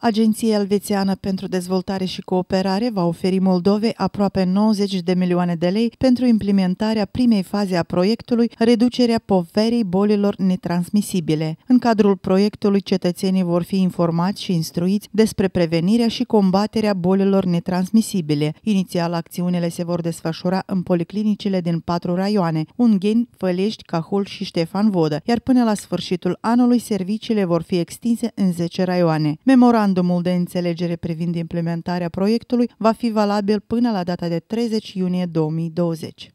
Agenția Elvețiană pentru Dezvoltare și Cooperare va oferi Moldovei aproape 90 de milioane de lei pentru implementarea primei faze a proiectului Reducerea poverii bolilor netransmisibile. În cadrul proiectului, cetățenii vor fi informați și instruiți despre prevenirea și combaterea bolilor netransmisibile. Inițial, acțiunile se vor desfășura în policlinicile din patru raioane, Ungheni, Fălești, Cahul și Ștefan Vodă, iar până la sfârșitul anului, serviciile vor fi extinse în 10 raioane. Memorandum Memorandumul de înțelegere privind implementarea proiectului va fi valabil până la data de 30 iunie 2020.